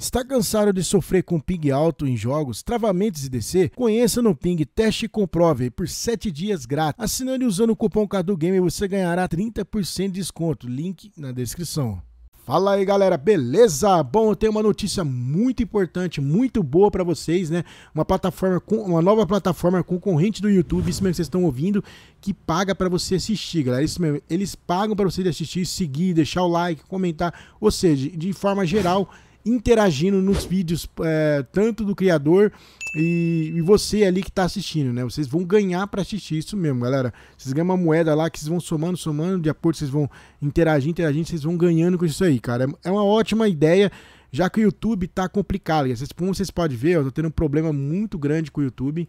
Está cansado de sofrer com ping alto em jogos, travamentos e DC? Conheça no Ping, teste e comprove por 7 dias grátis. Assinando e usando o cupom CaduGamer você ganhará 30% de desconto. Link na descrição. Fala aí galera, beleza? Bom, eu tenho uma notícia muito importante, muito boa para vocês, né? Uma plataforma com uma nova plataforma concorrente do YouTube, isso mesmo que vocês estão ouvindo, que paga para você assistir, galera. Isso mesmo, eles pagam para você assistir, seguir, deixar o like, comentar, ou seja, de forma geral interagindo nos vídeos, é, tanto do criador e, e, você ali que está assistindo, né? Vocês vão ganhar para assistir isso mesmo, galera. Vocês ganham uma moeda lá que vocês vão somando, somando, de acordo, vocês vão interagir, interagindo, vocês vão ganhando com isso aí, cara. É, é uma ótima ideia, já que o YouTube está complicado. Vocês, como vocês podem ver, eu tô tendo um problema muito grande com o YouTube.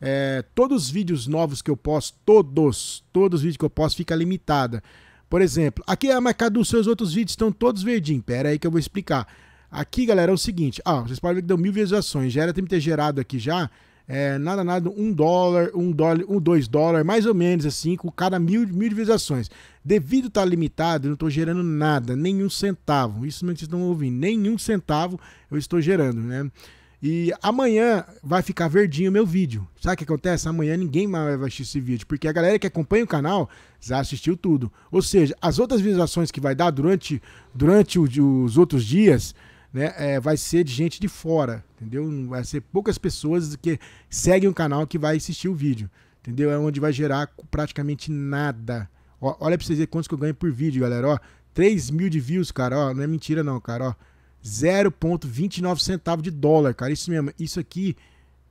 É, todos os vídeos novos que eu posto, todos, todos os vídeos que eu posto fica limitada. Por exemplo, aqui é a marcada dos seus outros vídeos, estão todos verdinhos. Pera aí que eu vou explicar. Aqui, galera, é o seguinte. Ah, vocês podem ver que deu mil visualizações. Já era tem que ter gerado aqui já. É, nada, nada, um dólar, um dólar, um, dois dólares, mais ou menos assim, com cada mil, mil visualizações. Devido estar tá limitado, eu não estou gerando nada, nenhum centavo. Isso mesmo é que vocês estão ouvindo, nenhum centavo eu estou gerando, né? E amanhã vai ficar verdinho o meu vídeo. Sabe o que acontece? Amanhã ninguém mais vai assistir esse vídeo, porque a galera que acompanha o canal já assistiu tudo. Ou seja, as outras visualizações que vai dar durante, durante os outros dias né, é, vai ser de gente de fora, entendeu? Vai ser poucas pessoas que seguem o canal que vai assistir o vídeo, entendeu? É onde vai gerar praticamente nada. Ó, olha pra vocês verem quantos que eu ganho por vídeo, galera, ó. 3 mil de views, cara, ó, não é mentira não, cara, ó. 0,29 centavo de dólar, cara, isso mesmo. Isso aqui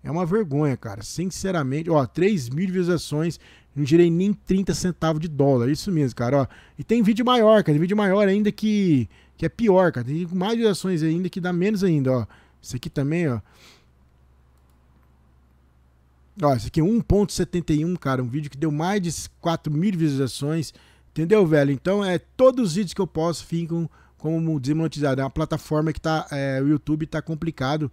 é uma vergonha, cara, sinceramente. Ó, 3 mil visualizações, não girei nem 30 centavos de dólar, isso mesmo, cara, ó. E tem vídeo maior, cara, tem vídeo maior ainda que que é pior, cara. Tem mais gerações ainda que dá menos ainda, ó. Isso aqui também, ó. Ó, esse aqui é 1.71, cara, um vídeo que deu mais de 4 mil visualizações, entendeu, velho? Então, é, todos os vídeos que eu posso ficam como desmonetizado. É uma plataforma que tá, é, o YouTube tá complicado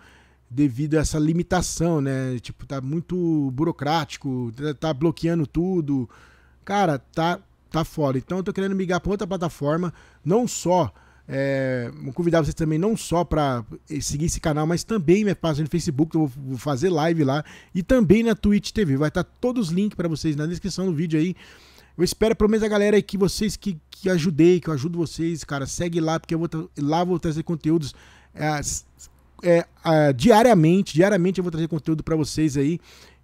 devido a essa limitação, né? Tipo, tá muito burocrático, tá, tá bloqueando tudo. Cara, tá, tá fora. Então, eu tô querendo migrar para outra plataforma, não só é, vou convidar vocês também não só para seguir esse canal, mas também minha página no Facebook, eu vou fazer live lá e também na Twitch TV. Vai estar todos os links para vocês na descrição do vídeo aí. Eu espero pelo menos a galera aí que vocês que, que ajudei, que eu ajudo vocês, cara, segue lá porque eu vou lá vou trazer conteúdos é, é, diariamente, diariamente eu vou trazer conteúdo para vocês aí.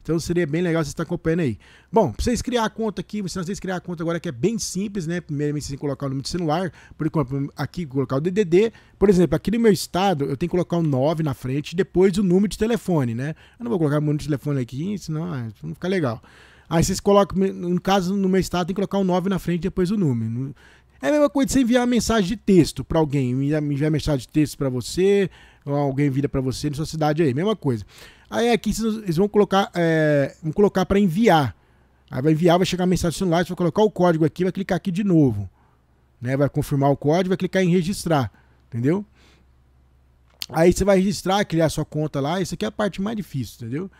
Então seria bem legal você estar tá acompanhando aí. Bom, para vocês criar a conta aqui, vocês criarem criar a conta agora que é bem simples, né? Primeiramente vocês têm que colocar o número de celular, por exemplo, aqui colocar o DDD. Por exemplo, aqui no meu estado eu tenho que colocar o 9 na frente e depois o número de telefone, né? Eu não vou colocar o número de telefone aqui, senão ah, não fica legal. Aí vocês colocam, no caso, no meu estado, tem que colocar o 9 na frente e depois o número. É a mesma coisa de você enviar uma mensagem de texto para alguém, enviar mensagem de texto para você, ou alguém vira para você na sua cidade aí, mesma coisa. Aí aqui é eles vão colocar, é, vão colocar para enviar. Aí vai enviar, vai chegar a mensagem do celular, você vai colocar o código aqui, vai clicar aqui de novo. Né? Vai confirmar o código, vai clicar em registrar. Entendeu? Aí você vai registrar, criar sua conta lá. Isso aqui é a parte mais difícil, entendeu?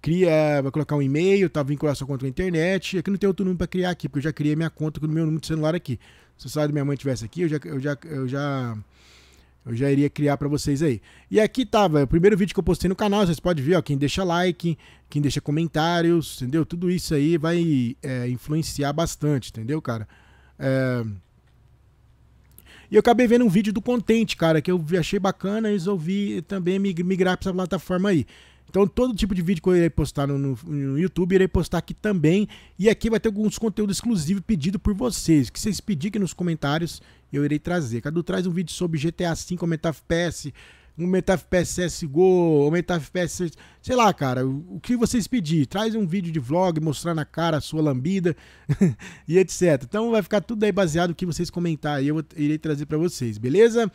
Cria, vai colocar um e-mail, tá vincular sua conta a internet. Aqui não tem outro número para criar aqui, porque eu já criei minha conta com o meu número de celular aqui. Se o celular da minha mãe tivesse aqui, eu já, eu já, eu já eu já iria criar para vocês aí. E aqui tava tá, o primeiro vídeo que eu postei no canal, vocês podem ver, ó, quem deixa like, quem deixa comentários, entendeu? Tudo isso aí vai é, influenciar bastante, entendeu, cara? É... E eu acabei vendo um vídeo do Contente, cara, que eu achei bacana e resolvi também migrar para essa plataforma aí. Então, todo tipo de vídeo que eu irei postar no, no, no YouTube, irei postar aqui também. E aqui vai ter alguns conteúdos exclusivos pedido por vocês. Que vocês pedirem nos comentários, eu irei trazer. Cadu traz um vídeo sobre GTA V, aumentar FPS, aumentar FPS CSGO, aumentar FPS. Sei lá, cara, o, o que vocês pedirem. Traz um vídeo de vlog mostrando a cara, a sua lambida e etc. Então vai ficar tudo aí baseado no que vocês comentarem. Eu irei trazer para vocês, beleza?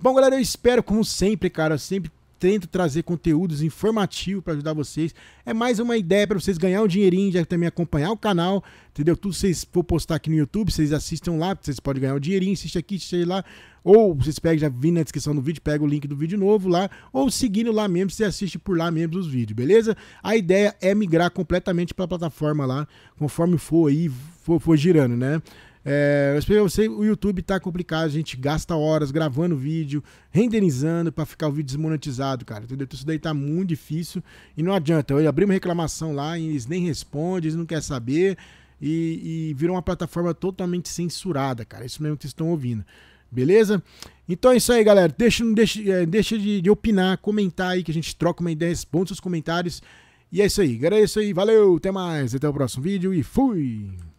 Bom, galera, eu espero, como sempre, cara, eu sempre tento trazer conteúdos informativos para ajudar vocês. É mais uma ideia para vocês ganhar um dinheirinho, já também acompanhar o canal, entendeu? Tudo vocês for postar aqui no YouTube, vocês assistam lá, vocês podem ganhar um dinheirinho, assiste aqui, assiste lá. Ou vocês pegam, já vi na descrição do vídeo, pega o link do vídeo novo lá, ou seguindo lá mesmo, você assiste por lá mesmo os vídeos, beleza? A ideia é migrar completamente para a plataforma lá, conforme for aí, for, for girando, né? É, eu sei, o YouTube tá complicado, a gente gasta horas gravando vídeo, renderizando para ficar o vídeo desmonetizado, cara. Entendeu? Então, isso daí tá muito difícil e não adianta. Eu abri uma reclamação lá e eles nem respondem, eles não querem saber e, e virou uma plataforma totalmente censurada, cara. Isso mesmo que vocês estão ouvindo. Beleza? Então é isso aí, galera. Deixa, deixa, é, deixa de, de, opinar, comentar aí que a gente troca uma ideia, responde seus comentários. E é isso aí, galera. É isso aí. Valeu, até mais. Até o próximo vídeo e fui!